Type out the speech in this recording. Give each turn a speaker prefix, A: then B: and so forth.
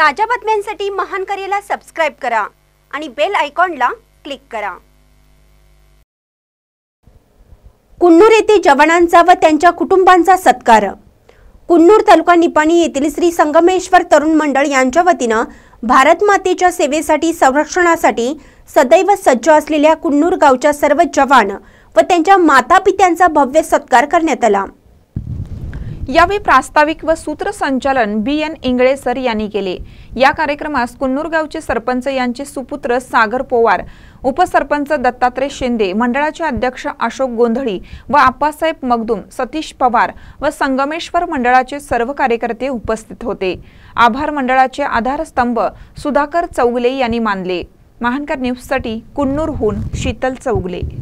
A: ताज्या बातम्यांसाठी महान करेला सबस्क्राईब करा आणि बेल आयकॉनला क्लिक करा कुन्नूर येथे जवानांचा व त्यांच्या कुटुंबांचा सत्कार कुन्नूर तालुका निपाणी येथील श्री संगमेश्वर तरुण मंडळ यांच्या वतीनं भारत मातेच्या सेवेसाठी संरक्षणासाठी सदैव सज्ज असलेल्या कुन्नूर गावच्या सर्व जवान व त्यांच्या माता पित्यांचा भव्य सत्कार
B: करण्यात आला यावेळी प्रास्ताविक व सूत्रसंचालन बी एन इंगळे सर यांनी केले या कार्यक्रमास कुन्नूर गावचे सरपंच यांचे सुपुत्र सागर पोवार उपसरपंच दत्तात्रय शिंदे मंडळाचे अध्यक्ष अशोक गोंधळी व आप्पासाहेब मगदुम सतीश पवार व संगमेश्वर मंडळाचे सर्व कार्यकर्ते उपस्थित होते आभार मंडळाचे आधारस्तंभ सुधाकर चौगले यांनी मानले महानकर न्यूजसाठी कुन्नूरहून शीतल चौगले